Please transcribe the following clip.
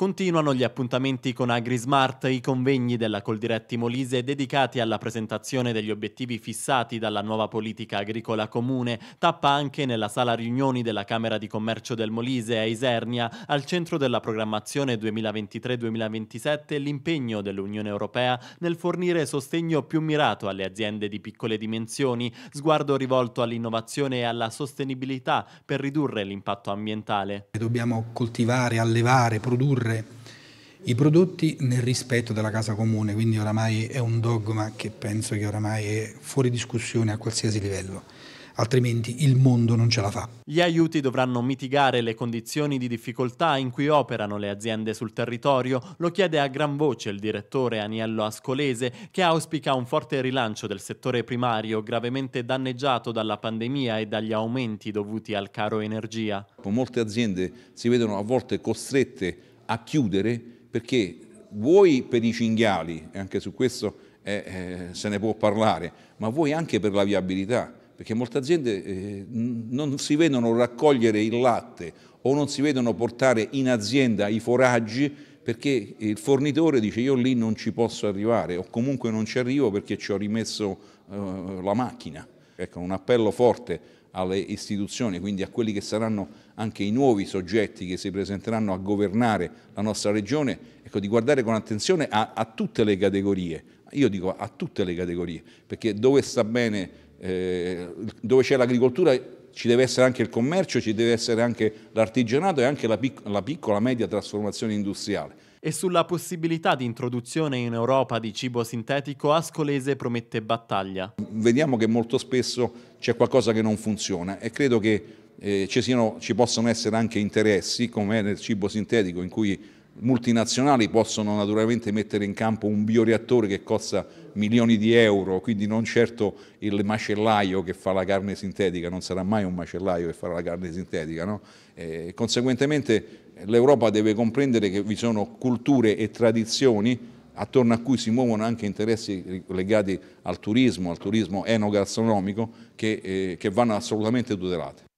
Continuano gli appuntamenti con AgriSmart, i convegni della Coldiretti Molise dedicati alla presentazione degli obiettivi fissati dalla nuova politica agricola comune, tappa anche nella sala riunioni della Camera di Commercio del Molise a Isernia, al centro della programmazione 2023-2027 l'impegno dell'Unione Europea nel fornire sostegno più mirato alle aziende di piccole dimensioni, sguardo rivolto all'innovazione e alla sostenibilità per ridurre l'impatto ambientale. Dobbiamo coltivare, allevare, produrre produrre i prodotti nel rispetto della casa comune, quindi oramai è un dogma che penso che oramai è fuori discussione a qualsiasi livello altrimenti il mondo non ce la fa. Gli aiuti dovranno mitigare le condizioni di difficoltà in cui operano le aziende sul territorio, lo chiede a gran voce il direttore Aniello Ascolese, che auspica un forte rilancio del settore primario gravemente danneggiato dalla pandemia e dagli aumenti dovuti al caro energia. Molte aziende si vedono a volte costrette a chiudere perché vuoi per i cinghiali, e anche su questo eh, eh, se ne può parlare, ma vuoi anche per la viabilità, perché molte aziende eh, non si vedono raccogliere il latte o non si vedono portare in azienda i foraggi perché il fornitore dice io lì non ci posso arrivare o comunque non ci arrivo perché ci ho rimesso eh, la macchina. Ecco, un appello forte alle istituzioni, quindi a quelli che saranno anche i nuovi soggetti che si presenteranno a governare la nostra regione, ecco, di guardare con attenzione a, a tutte le categorie, io dico a tutte le categorie, perché dove sta bene, eh, dove c'è l'agricoltura ci deve essere anche il commercio, ci deve essere anche l'artigianato e anche la, pic la piccola media trasformazione industriale. E sulla possibilità di introduzione in Europa di cibo sintetico, Ascolese promette battaglia. Vediamo che molto spesso c'è qualcosa che non funziona e credo che eh, ci, siano, ci, possano essere anche interessi, come nel cibo sintetico, in cui multinazionali possono naturalmente mettere in campo un bioreattore che costa milioni di euro, quindi non certo il macellaio che fa la carne sintetica, non sarà mai un macellaio che farà la carne sintetica. No? Eh, conseguentemente l'Europa deve comprendere che vi sono culture e tradizioni attorno a cui si muovono anche interessi legati al turismo, al turismo enogastronomico, che, eh, che vanno assolutamente tutelati.